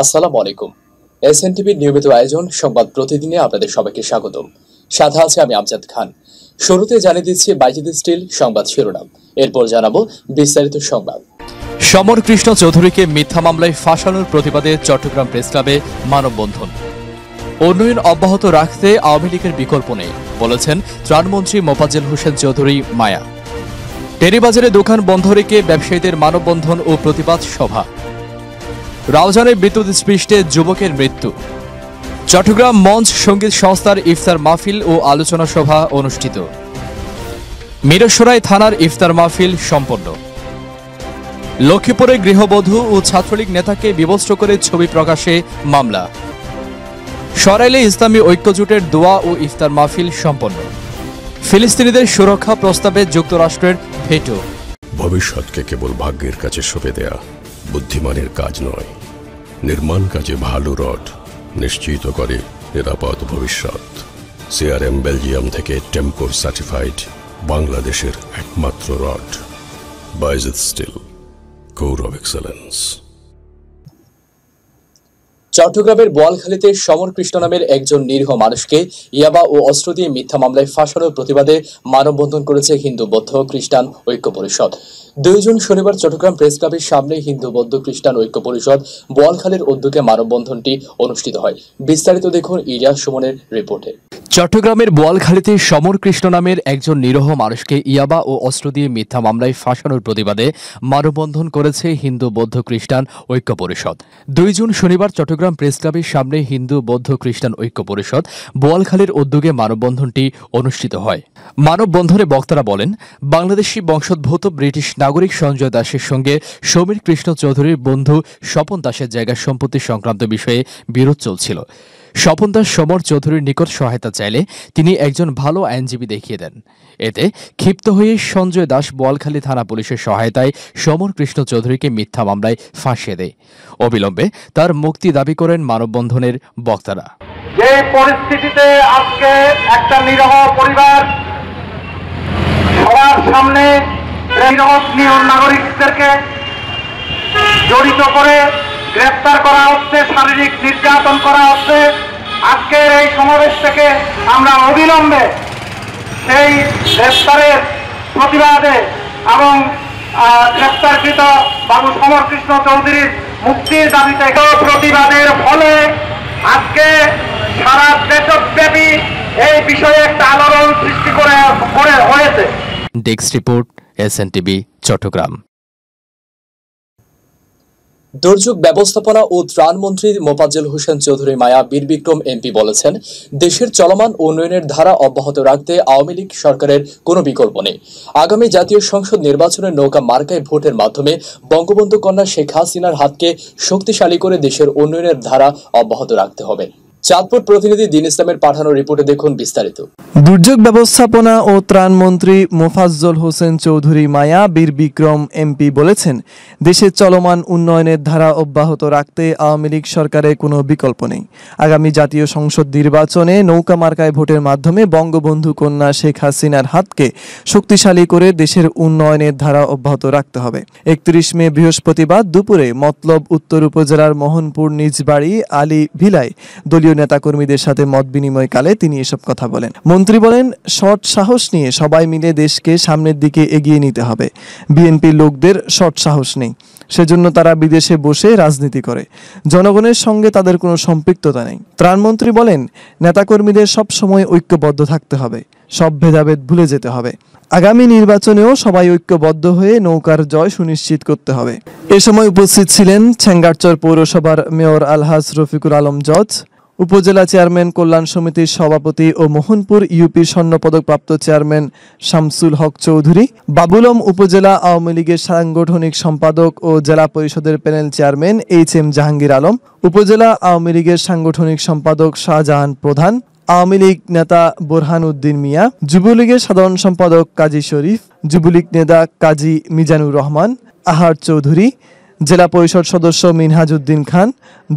আসসালামু আলাইকুম S N টিভির নিয়মিত আয়োজন সংবাদ প্রতিদিনে আপনাদের সবাইকে স্বাগতম সাথে আছে আমি আমজাদ খান শুরুতে জানিয়ে দিচ্ছি বাইজিদ স্টিল সংবাদ শিরোনাম এরপর জানাবো বিস্তারিত সংবাদ সমর কৃষ্ণ চৌধুরীকে মিথ্যা মামলায় ফাঁসানোর প্রতিবাদে চট্টগ্রাম প্রেস ক্লাবে মানববন্ধন উন্নয়ন অব্যাহত রাখতে আওয়ামী লীগের বিকল্প নেই বলেছেন ত্রাণমন্ত্রী মোফাজ্জেল হোসেন চৌধুরী মায়া টেরিবাজারে দোকান বন্ধ রেখে ব্যবসায়ীদের মানববন্ধন ও প্রতিবাদ সভা রাউজানের বিদ্যুৎ স্পৃষ্টে যুবকের মৃত্যু চট্টগ্রাম মঞ্চ সঙ্গীত সংস্থার ইফতার মাহফিল ও আলোচনা সভা অনুষ্ঠিত মিরসরাই থানার ইফতার মাহফিল সম্পন্ন লক্ষ্মীপুরে গৃহবধূ ও ছাত্রলীগ নেতাকে বিবস্ত্র করে ছবি প্রকাশে মামলা সরাইলে ইসলামী ঐক্যজোটের দোয়া ও ইফতার মাহফিল সম্পন্ন ফিলিস্তিনিদের সুরক্ষা প্রস্তাবে যুক্তরাষ্ট্রের ভেটো ভবিষ্যৎকে কেবল ভাগ্যের কাছে সঁপে দেয়া বুদ্ধিমানের কাজ নয় নির্মাণ কাজে ভালো রড নিশ্চিত করে নিরাপদ ভবিষ্যৎ সিআরএম বেলজিয়াম থেকে টেম্পোর সার্টিফাইড বাংলাদেশের একমাত্র রড বাইজ স্টিল গৌরব এক্সেলেন্স চট্টগ্রামের বোয়ালখালীতে সমর কৃষ্ণ নামের একজন নিরীহ মানুষকে ইয়াবা ও অস্ত্র দিয়ে মিথ্যা মামলায় ফাঁসানোর প্রতিবাদে মানববন্ধন করেছে হিন্দু বৌদ্ধ খ্রিস্টান ঐক্য পরিষদ দুইজন শনিবার চট্টগ্রাম প্রেস ক্লাবের সামনে হিন্দু বৌদ্ধ খ্রিস্টান ঐক্য পরিষদ বোয়ালখালীর উদ্যোগে মানববন্ধনটি অনুষ্ঠিত হয় বিস্তারিত দেখুন ইরিয়া সুমনের রিপোর্টে চট্টগ্রামের বোয়ালখালীতে সমর কৃষ্ণ নামের একজন নিরহ মানুষকে ইয়াবা ও অস্ত্র দিয়ে মিথ্যা মামলায় ফাঁসানোর প্রতিবাদে মানববন্ধন করেছে হিন্দু বৌদ্ধ খ্রিস্টান ঐক্য পরিষদ দুই জুন শনিবার চট্টগ্রাম চট্টগ্রাম প্রেস ক্লাবের সামনে হিন্দু বৌদ্ধ খ্রিস্টান ঐক্য পরিষদ বোয়ালখালীর উদ্যোগে মানববন্ধনটি অনুষ্ঠিত হয় মানববন্ধনে বক্তারা বলেন বাংলাদেশি বংশোদ্ভূত ব্রিটিশ নাগরিক সঞ্জয় দাসের সঙ্গে সমীর কৃষ্ণ চৌধুরীর বন্ধু স্বপন দাসের জায়গা সম্পত্তি সংক্রান্ত বিষয়ে বিরোধ চলছিল স্বপন দাস সমর চৌধুরীর নিকট সহায়তা চাইলে তিনি একজন ভালো আইনজীবী দেখিয়ে দেন এতে ক্ষিপ্ত হয়ে সঞ্জয় দাস বোয়ালখালী থানা পুলিশের সহায়তায় সমর কৃষ্ণ চৌধুরীকে মিথ্যা মামলায় ফাঁসিয়ে দেয় অবিলম্বে তার মুক্তি দাবি করেন মানববন্ধনের বক্তারা যে পরিস্থিতিতে আজকে একটা নিরহ পরিবার সবার সামনে নাগরিকদেরকে জড়িত করে গ্রেপ্তার করা হচ্ছে শারীরিক নির্যাতন করা হচ্ছে আজকের এই সমাবেশ থেকে আমরা অবিলম্বে সেই গ্রেপ্তারের প্রতিবাদে এবং গ্রেপ্তারকৃত বাবু সমরকৃষ্ণ চৌধুরীর মুক্তির দাবিতে প্রতিবাদের ফলে আজকে সারা দেশব্যাপী এই বিষয়ে একটা আলোড়ন সৃষ্টি করে হয়েছে ডেস্ক রিপোর্ট এস চট্টগ্রাম দুর্যোগ ব্যবস্থাপনা ও ত্রাণমন্ত্রী মোপাজ্জেল হোসেন চৌধুরী মায়া বীরবিক্রম এমপি বলেছেন দেশের চলমান উন্নয়নের ধারা অব্যাহত রাখতে আওয়ামী লীগ সরকারের কোনো বিকল্প নেই আগামী জাতীয় সংসদ নির্বাচনে নৌকা মার্কায় ভোটের মাধ্যমে বঙ্গবন্ধু কন্যা শেখ হাসিনার হাতকে শক্তিশালী করে দেশের উন্নয়নের ধারা অব্যাহত রাখতে হবে চাঁদপুর প্রতিনিধি দিন ইসলামের পাঠানো রিপোর্টে দেখুন বিস্তারিত দুর্যোগ ব্যবস্থাপনা ও ত্রাণ মন্ত্রী মোফাজ্জল হোসেন চৌধুরী মায়া বীর বিক্রম এমপি বলেছেন দেশে চলমান উন্নয়নের ধারা অব্যাহত রাখতে আওয়ামী লীগ সরকারে কোনো বিকল্প নেই আগামী জাতীয় সংসদ নির্বাচনে নৌকা মার্কায় ভোটের মাধ্যমে বঙ্গবন্ধু কন্যা শেখ হাসিনার হাতকে শক্তিশালী করে দেশের উন্নয়নের ধারা অব্যাহত রাখতে হবে একত্রিশ মে বৃহস্পতিবার দুপুরে মতলব উত্তর উপজেলার মোহনপুর নিজ বাড়ি আলী ভিলায় দলীয় দলীয় নেতাকর্মীদের সাথে মত বিনিময়কালে তিনি এসব কথা বলেন মন্ত্রী বলেন সৎ সাহস নিয়ে সবাই মিলে দেশকে সামনের দিকে এগিয়ে নিতে হবে বিএনপির লোকদের সৎ সাহস নেই সেজন্য তারা বিদেশে বসে রাজনীতি করে জনগণের সঙ্গে তাদের কোনো সম্পৃক্ততা নেই ত্রাণমন্ত্রী বলেন নেতাকর্মীদের সব সময় ঐক্যবদ্ধ থাকতে হবে সব ভেদাভেদ ভুলে যেতে হবে আগামী নির্বাচনেও সবাই ঐক্যবদ্ধ হয়ে নৌকার জয় সুনিশ্চিত করতে হবে এ সময় উপস্থিত ছিলেন ছেঙ্গারচর পৌরসভার মেয়র আলহাজ রফিকুল আলম জজ উপজেলা চেয়ারম্যান কল্যাণ সমিতির সভাপতি ও মোহনপুর ইউপির স্বর্ণপদকপ্রাপ্ত চেয়ারম্যান শামসুল হক চৌধুরী বাবুলম উপজেলা আওয়ামী লীগের সাংগঠনিক সম্পাদক ও জেলা পরিষদের panel chairman H M Jahangir Alam উপজেলা আওয়ামী লীগের সাংগঠনিক সম্পাদক শাহজাহান প্রধান আওয়ামী লীগ নেতা বোরহান উদ্দিন মিয়া যুবলীগের সাধারণ সম্পাদক কাজী শরীফ যুবলীগ নেতা কাজী মিজানুর রহমান আহার চৌধুরী জেলা পরিষদ সদস্য মিনহাজ উদ্দিন খান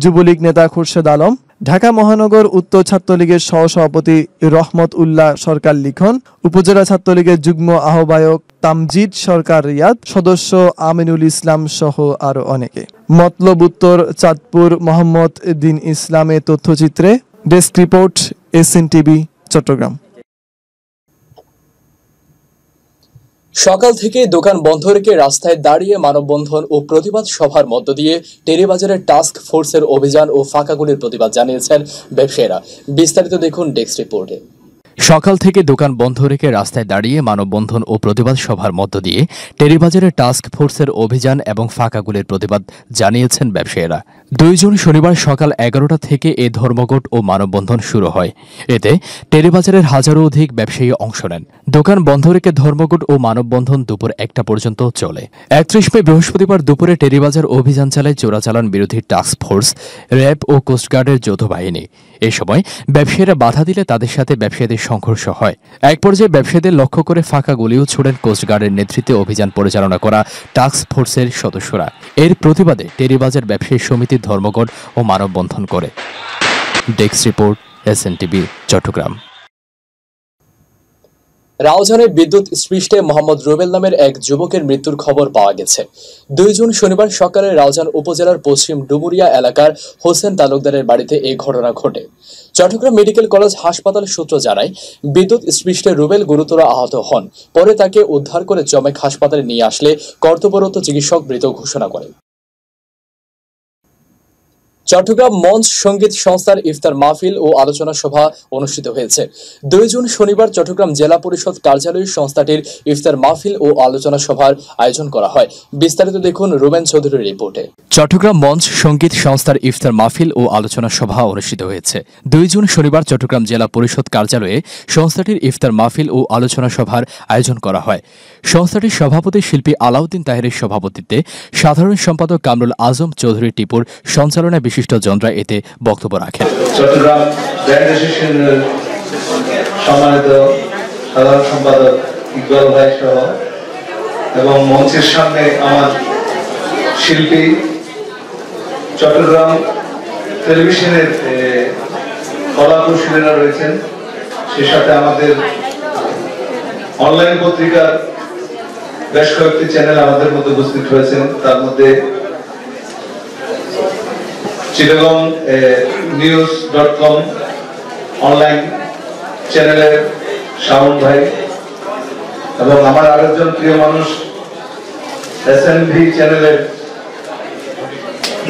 যুবলীগ নেতা খুরশেদ আলম ঢাকা মহানগর উত্তর ছাত্রলীগের সহসভাপতি রহমত উল্লাহ সরকার লিখন উপজেলা ছাত্রলীগের যুগ্ম আহ্বায়ক তামজিদ সরকার রিয়াদ সদস্য আমিনুল ইসলাম সহ আরো অনেকে মতলব উত্তর চাঁদপুর মোহাম্মদ দিন ইসলামের তথ্যচিত্রে desk report S TV Chattogram সকাল থেকে দোকান বন্ধ রেখে রাস্তায় দাঁড়িয়ে মানববন্ধন ও প্রতিবাদ সভার মধ্য দিয়ে টেরিবাজারের টাস্ক ফোর্সের অভিযান ও ফাঁকাগুলির প্রতিবাদ জানিয়েছেন ব্যবসায়ীরা বিস্তারিত দেখুন ডেস্ক রিপোর্টে সকাল থেকে দোকান বন্ধ রেখে রাস্তায় দাঁড়িয়ে মানববন্ধন ও প্রতিবাদ সভার মধ্য দিয়ে টেরিবাজারে টাস্ক ফোর্সের অভিযান এবং ফাঁকাগুলির প্রতিবাদ জানিয়েছেন ব্যবসায়ীরা দুইজন শনিবার সকাল এগারোটা থেকে এ ধর্মঘট ও মানববন্ধন শুরু হয় এতে টেরিবাজারের হাজারো অধিক ব্যবসায়ী অংশ নেন দোকান বন্ধ রেখে ধর্মঘট ও মানববন্ধন দুপুর একটা পর্যন্ত চলে একত্রিশ মে বৃহস্পতিবার দুপুরে টেরিবাজার অভিযান চালায় চোরাচালান বিরোধী টাস্ক ফোর্স র্যাব ও কোস্টগার্ডের যৌথ বাহিনী এ সময় ব্যবসায়ীরা বাধা দিলে তাদের সাথে ব্যবসায়ীদের সংঘর্ষ হয় এক পর্যায়ে ব্যবসায়ীদের লক্ষ্য করে ফাঁকা গুলিও ছুড়েন কোস্টগার্ডের নেতৃত্বে অভিযান পরিচালনা করা টাস্ক ফোর্সের সদস্যরা এর প্রতিবাদে টেরিবাজার ব্যবসায়ী সমিতির ধর্মঘট ও মানববন্ধন করে ডেস্ক রিপোর্ট এস চট্টগ্রাম রাউজানে বিদ্যুৎ স্পৃষ্টে মোহাম্মদ রুবেল নামের এক যুবকের মৃত্যুর খবর পাওয়া গেছে দুই জুন শনিবার সকালে রাউজান উপজেলার পশ্চিম ডুমুরিয়া এলাকার হোসেন তালুকদারের বাড়িতে এই ঘটনা ঘটে চট্টগ্রাম মেডিকেল কলেজ হাসপাতাল সূত্র জানায় বিদ্যুৎ স্পৃষ্টে রুবেল গুরুতর আহত হন পরে তাকে উদ্ধার করে চমেক হাসপাতালে নিয়ে আসলে কর্তব্যরত চিকিৎসক মৃত ঘোষণা করেন চট্টগ্রাম মঞ্চ সঙ্গীত সংস্থার ইফতার মাহফিল ও আলোচনা সভা অনুষ্ঠিত হয়েছে দুই জুন শনিবার চট্টগ্রাম জেলা পরিষদ কার্যালয়ে সংস্থাটির ইফতার মাহফিল ও আলোচনা সভার আয়োজন করা হয় বিস্তারিত দেখুন রোমেন চৌধুরীর রিপোর্টে চট্টগ্রাম মঞ্চ সঙ্গীত সংস্থার ইফতার মাহফিল ও আলোচনা সভা অনুষ্ঠিত হয়েছে দুই জুন শনিবার চট্টগ্রাম জেলা পরিষদ কার্যালয়ে সংস্থাটির ইফতার মাহফিল ও আলোচনা সভার আয়োজন করা হয় সংস্থাটির সভাপতি শিল্পী আলাউদ্দিন তাহেরের সভাপতিত্বে সাধারণ সম্পাদক কামরুল আজম চৌধুরী টিপুর সঞ্চালনায় জনরা এতে বক্তব্য রাখেন সাধারণ সম্পাদক এবং মঞ্চের সামনে আমার শিল্পী চট্টগ্রাম টেলিভিশনের কলা কৌশলীরা রয়েছেন সে সাথে আমাদের অনলাইন পত্রিকার বেশ কয়েকটি চ্যানেল আমাদের মধ্যে উপস্থিত হয়েছেন তার মধ্যে Chittagong news dot com online চ্যানেলের শাওন ভাই এবং আমার আরেকজন প্রিয় মানুষ এস এন ভি চ্যানেলের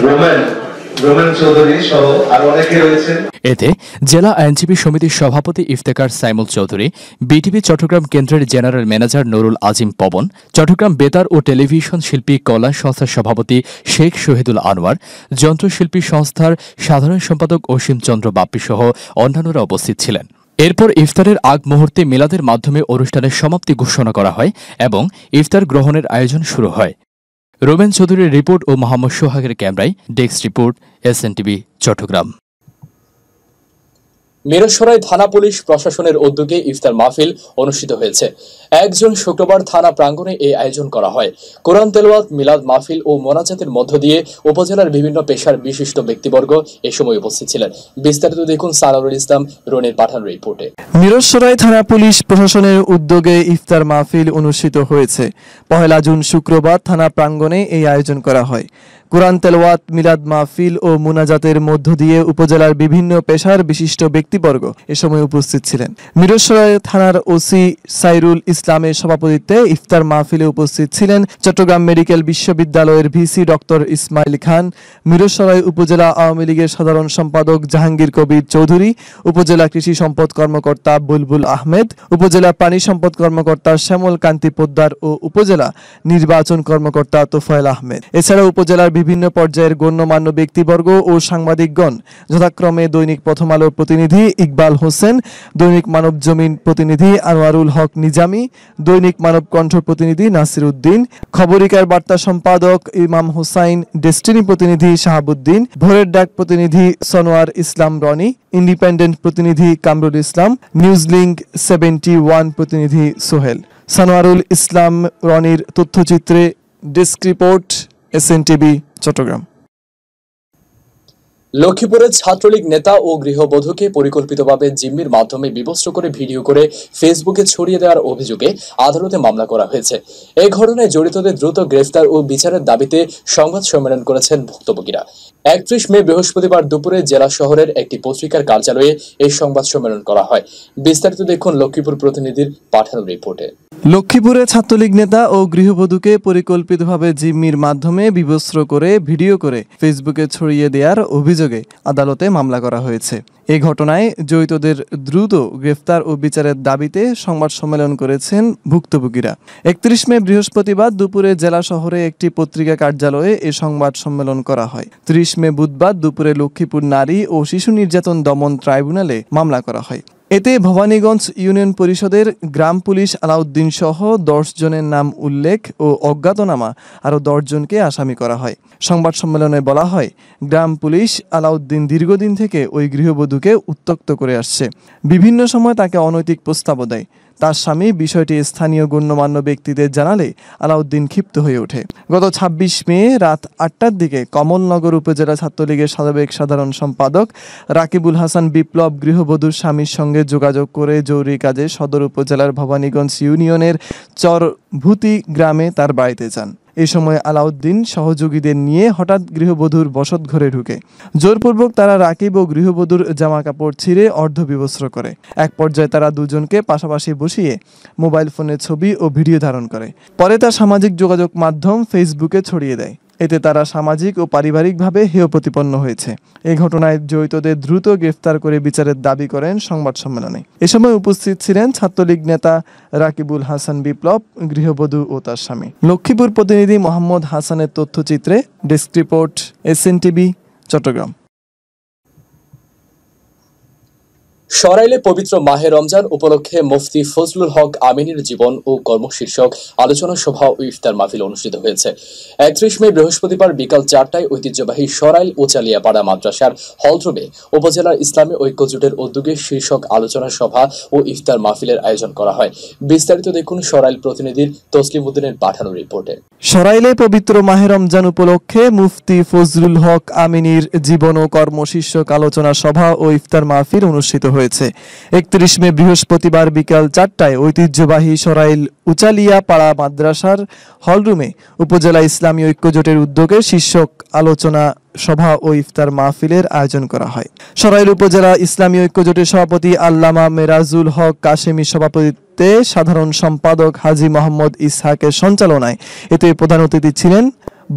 রোমেন এতে জেলা আইনজীবী সমিতির সভাপতি ইফতেকার সাইমুল চৌধুরী বিটিভি চট্টগ্রাম কেন্দ্রের জেনারেল ম্যানেজার নুরুল আজিম পবন চট্টগ্রাম বেতার ও টেলিভিশন শিল্পী কলা সংস্থার সভাপতি শেখ শহীদুল আনোয়ার যন্ত্রশিল্পী সংস্থার সাধারণ সম্পাদক অসীম চন্দ্র বাপ্পি সহ অন্যান্যরা উপস্থিত ছিলেন এরপর ইফতারের আগ মুহূর্তে মিলাদের মাধ্যমে অনুষ্ঠানের সমাপ্তি ঘোষণা করা হয় এবং ইফতার গ্রহণের আয়োজন শুরু হয় রোবেন চৌধুরীর রিপোর্ট ও মোহাম্মদ সোহাগের ক্যামেরায় desk report S Chattogram Mirsarai থানা পুলিশ প্রশাসনের উদ্যোগে ইফতার মাহফিল অনুষ্ঠিত হয়েছে একজন শুক্রবার থানা প্রাঙ্গণে এই আয়োজন করা হয় কোরআন তেলওয়াত মিলাদ মাহফিল ও মোনাজাতের মধ্য দিয়ে উপজেলার বিভিন্ন পেশার বিশিষ্ট ব্যক্তিবর্গ এ সময় উপস্থিত ছিলেন বিস্তারিত দেখুন সালাউল ইসলাম রনির পাঠান রিপোর্টে মিরসরাই থানা পুলিশ প্রশাসনের উদ্যোগে ইফতার মাহফিল অনুষ্ঠিত হয়েছে পহেলা জুন শুক্রবার থানা প্রাঙ্গণে এই আয়োজন করা হয় কোরআন তেলওয়াত মিলাদ মাহফিল ও মুনাজাতের মধ্য দিয়ে উপজেলার বিভিন্ন পেশার বিশিষ্ট ব্যক্তিবর্গ এ সময় উপস্থিত ছিলেন মিরসরাই থানার ওসি সাইরুল ইসলামের সভাপতিত্বে ইফতার মাহফিলে উপস্থিত ছিলেন চট্টগ্রাম মেডিকেল বিশ্ববিদ্যালয়ের ভিসি ডক্টর ইসমাইল খান মিরসরাই উপজেলা আওয়ামী লীগের সাধারণ সম্পাদক জাহাঙ্গীর কবির চৌধুরী উপজেলা কৃষি সম্পদ কর্মকর্তা বুলবুল আহমেদ উপজেলা পানি সম্পদ কর্মকর্তা শ্যামল কান্তি পোদ্দার ও উপজেলা নির্বাচন কর্মকর্তা তোফায়েল আহমেদ এছাড়া উপজেলার বিভিন্ন পর্যায়ের গণ্যমান্য ব্যক্তিবর্গ ও সাংবাদিকগণ যথাক্রমে দৈনিক প্রথম আলোর প্রতিনিধি ইকবাল হোসেন দৈনিক মানব জমিন প্রতিনিধি আনোয়ারুল হক নিজামি দৈনিক মানব কণ্ঠ প্রতিনিধি নাসির উদ্দিন খবরিকার বার্তা সম্পাদক ইমাম হোসাইন ডেস্টিনি প্রতিনিধি শাহাবুদ্দিন ভোরের ডাক প্রতিনিধি সনোয়ার ইসলাম রনি ইন্ডিপেন্ডেন্ট প্রতিনিধি Kamrul Islam news link seventy one প্রতিনিধি সোহেল সানোয়ারুল ইসলাম রনির তথ্যচিত্রে desk report S TV Chattogram লক্ষ্মীপুরের ছাত্রলীগ নেতা ও গৃহবধূকে পরিকল্পিতভাবে জিম্মির মাধ্যমে বিবস্ত্র করে ভিডিও করে ফেসবুকে ছড়িয়ে দেওয়ার অভিযোগে আদালতে মামলা করা হয়েছে এ ঘটনায় জড়িতদের দ্রুত গ্রেফতার ও বিচারের দাবিতে সংবাদ সম্মেলন করেছেন ভুক্তভোগীরা একত্রিশ মে বৃহস্পতিবার দুপুরে জেলা শহরের একটি পত্রিকার কার্যালয়ে এই সংবাদ সম্মেলন করা হয় বিস্তারিত দেখুন লক্ষ্মীপুর প্রতিনিধির পাঠানো রিপোর্টে লক্ষ্মীপুরে ছাত্রলীগ নেতা ও গৃহবধূকে পরিকল্পিতভাবে জিম্মির মাধ্যমে বিবস্ত্র করে ভিডিও করে ফেসবুকে ছড়িয়ে দেওয়ার অভিযোগ অভিযোগে আদালতে মামলা করা হয়েছে এ ঘটনায় জড়িতদের দ্রুত গ্রেফতার ও বিচারের দাবিতে সংবাদ সম্মেলন করেছেন ভুক্তভোগীরা একত্রিশ মে বৃহস্পতিবার দুপুরে জেলা শহরে একটি পত্রিকা কার্যালয়ে এ সংবাদ সম্মেলন করা হয় ত্রিশ মে বুধবার দুপুরে লক্ষ্মীপুর নারী ও শিশু নির্যাতন দমন ট্রাইব্যুনালে মামলা করা হয় এতে ভবানীগঞ্জ ইউনিয়ন পরিষদের গ্রাম পুলিশ আলাউদ্দিন সহ দশ জনের নাম উল্লেখ ও অজ্ঞাতনামা আরও জনকে আসামি করা হয় সংবাদ সম্মেলনে বলা হয় গ্রাম পুলিশ আলাউদ্দিন দীর্ঘদিন থেকে ওই গৃহবধূকে উত্তক্ত করে আসছে বিভিন্ন সময় তাকে অনৈতিক প্রস্তাবও দেয় তার স্বামী বিষয়টি স্থানীয় গণ্যমান্য ব্যক্তিদের জানালে আলাউদ্দিন ক্ষিপ্ত হয়ে ওঠে গত ২৬ মে রাত আটটার দিকে কমলনগর উপজেলা ছাত্রলীগের সাবেক সাধারণ সম্পাদক রাকিবুল হাসান বিপ্লব গৃহবধূর স্বামীর সঙ্গে যোগাযোগ করে জরুরি কাজে সদর উপজেলার ভবানীগঞ্জ ইউনিয়নের চরভূতি গ্রামে তার বাড়িতে যান এ সময় আলাউদ্দিন সহযোগীদের নিয়ে হঠাৎ গৃহবধূর বসত ঘরে ঢুকে জোরপূর্বক তারা রাকিব ও গৃহবধূর জামা কাপড় ছিঁড়ে অর্ধবিবস্ত্র করে এক পর্যায়ে তারা দুজনকে পাশাপাশি বসিয়ে মোবাইল ফোনে ছবি ও ভিডিও ধারণ করে পরে তা সামাজিক যোগাযোগ মাধ্যম ফেসবুকে ছড়িয়ে দেয় এতে তারা সামাজিক ও পারিবারিকভাবে হেয় প্রতিপন্ন হয়েছে এ ঘটনায় জড়িতদের দ্রুত গ্রেফতার করে বিচারের দাবি করেন সংবাদ সম্মেলনে এ সময় উপস্থিত ছিলেন ছাত্রলীগ নেতা রাকিবুল হাসান বিপ্লব গৃহবধূ ও তার স্বামী লক্ষ্মীপুর প্রতিনিধি মোহাম্মদ হাসানের তথ্যচিত্রে ডেস্ক রিপোর্ট এস চট্টগ্রাম সরাইলে পবিত্র মাহে রমজান উপলক্ষে মুফতি ফজলুল হক আমিনের জীবন ও কর্ম শীর্ষক আলোচনা সভা ও ইফতার মাহফিল অনুষ্ঠিত হয়েছে একত্রিশ মে বৃহস্পতিবার বিকাল চারটায় ঐতিহ্যবাহী সরাইল উচালিয়াপাড়া মাদ্রাসার হলরুমে উপজেলার ইসলামী ঐক্যজোটের উদ্যোগে শীর্ষক আলোচনা সভা ও ইফতার মাহফিলের আয়োজন করা হয় বিস্তারিত দেখুন সরাইল প্রতিনিধির তসলিম উদ্দিনের পাঠানো রিপোর্টে সরাইলে পবিত্র মাহে রমজান উপলক্ষে মুফতি ফজলুল হক আমিনীর জীবন ও কর্ম শীর্ষক আলোচনা সভা ও ইফতার মাহফিল অনুষ্ঠিত হয়েছে হয়েছে একত্রিশ মে বৃহস্পতিবার বিকাল চারটায় ঐতিহ্যবাহী সরাইল উচালিয়া পাড়া মাদ্রাসার হলরুমে উপজেলা ইসলামী ঐক্যজোটের উদ্যোগে শীর্ষক আলোচনা সভা ও ইফতার মাহফিলের আয়োজন করা হয় সরাইল উপজেলা ইসলামী ঐক্যজোটের সভাপতি আল্লামা মেরাজুল হক কাশেমি সভাপতিত্বে সাধারণ সম্পাদক হাজি মোহাম্মদ ইসহাকের সঞ্চালনায় এতে প্রধান অতিথি ছিলেন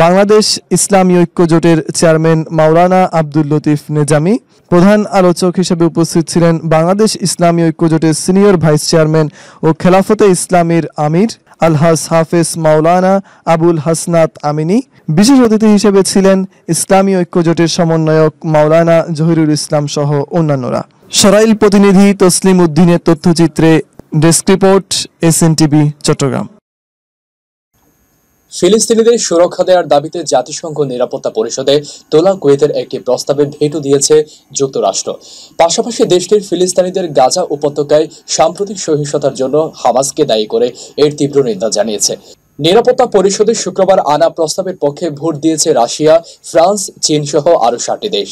বাংলাদেশ ইসলামী ঐক্য জোটের চেয়ারম্যান মাওলানা আব্দুল লতিফ নেজামি প্রধান আলোচক হিসেবে উপস্থিত ছিলেন বাংলাদেশ ইসলামী ঐক্য জোটের সিনিয়র ভাইস চেয়ারম্যান ও খেলাফতে ইসলামীর আমির আলহাজ হাফেজ মাওলানা আবুল হাসনাত আমিনী বিশেষ অতিথি হিসেবে ছিলেন ইসলামী ঐক্য জোটের সমন্বয়ক মাওলানা জহিরুল ইসলাম সহ অন্যান্যরা সরাইল প্রতিনিধি তসলিম উদ্দিনের তথ্যচিত্রে ডেস্ক রিপোর্ট এস চট্টগ্রাম ফিলিস্তিনিদের সুরক্ষা দেওয়ার দাবিতে জাতিসংঘ নিরাপত্তা পরিষদে তোলা কুয়েতের একটি প্রস্তাবে ভেটো দিয়েছে যুক্তরাষ্ট্র পাশাপাশি দেশটির ফিলিস্তিনিদের গাজা উপত্যকায় সাম্প্রতিক সহিংসতার জন্য হামাসকে দায়ী করে এর তীব্র নিন্দা জানিয়েছে নিরাপত্তা পরিষদে শুক্রবার আনা প্রস্তাবের পক্ষে ভোট দিয়েছে রাশিয়া ফ্রান্স চীন সহ আরও ষাটটি দেশ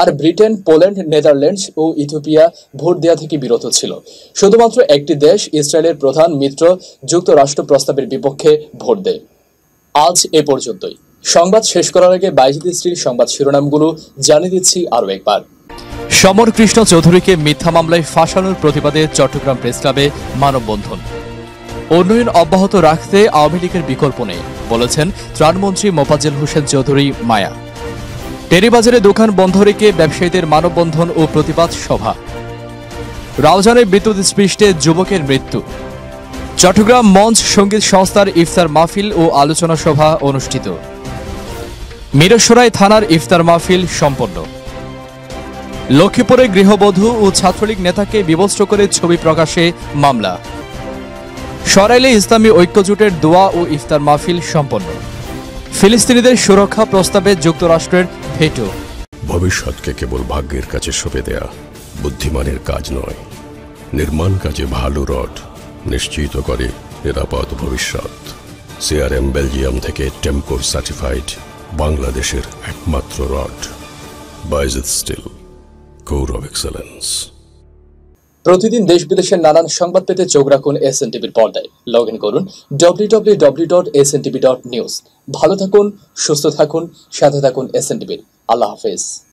আর ব্রিটেন পোল্যান্ড নেদারল্যান্ডস ও ইথিওপিয়া ভোট দেওয়া থেকে বিরত ছিল শুধুমাত্র একটি দেশ ইসরায়েলের প্রধান মিত্র যুক্তরাষ্ট্র প্রস্তাবের বিপক্ষে ভোট দেয় আজ এ পর্যন্তই সংবাদ শেষ করার আগে বাইশ দৃষ্টির সংবাদ শিরোনামগুলো জানিয়ে দিচ্ছি আরও একবার সমর কৃষ্ণ চৌধুরীকে মিথ্যা মামলায় ফাঁসানোর প্রতিবাদে চট্টগ্রাম প্রেস ক্লাবে মানববন্ধন উন্নয়ন অব্যাহত রাখতে আওয়ামী লীগের বিকল্প নেই বলেছেন ত্রাণমন্ত্রী মোফাজ্জেল হোসেন চৌধুরী মায়া টেরিবাজারে দোকান বন্ধ রেখে ব্যবসায়ীদের মানববন্ধন ও প্রতিবাদ সভা রাউজানে বিদ্যুৎ স্পৃষ্টে যুবকের মৃত্যু চট্টগ্রাম মঞ্চ সঙ্গীত সংস্থার ইফতার মাহফিল ও আলোচনা সভা অনুষ্ঠিত মিরসরাই থানার ইফতার মাহফিল সম্পন্ন লক্ষ্মীপুরে গৃহবধূ ও ছাত্রলীগ নেতাকে বিবস্ত্র করে ছবি প্রকাশে মামলা সরাইলে ইসলামী ঐক্যজোটের দোয়া ও ইফতার মাহফিল সম্পন্ন ফিলিস্তিনিদের সুরক্ষা প্রস্তাবে যুক্তরাষ্ট্রের ভেটো ভবিষ্যৎকে কেবল ভাগ্যের কাছে সঁপে দেয়া বুদ্ধিমানের কাজ নয় নির্মাণ কাজে ভালো রড নিশ্চিত করে নিরাপদ ভবিষ্যৎ সিআরএম বেলজিয়াম থেকে টেমকোর সার্টিফাইড বাংলাদেশের একমাত্র রড বাইজিৎ স্টিল কোর অফ এক্সেলেন্স প্রতিদিন দেশ বিদেশের নানান সংবাদ পেতে চোখ রাখুন এস এন টিভির পর্দায় লগ ইন করুন W W W dot S N TV dot news ভালো থাকুন সুস্থ থাকুন সাথে থাকুন এস এন টিভির আল্লাহ হাফেজ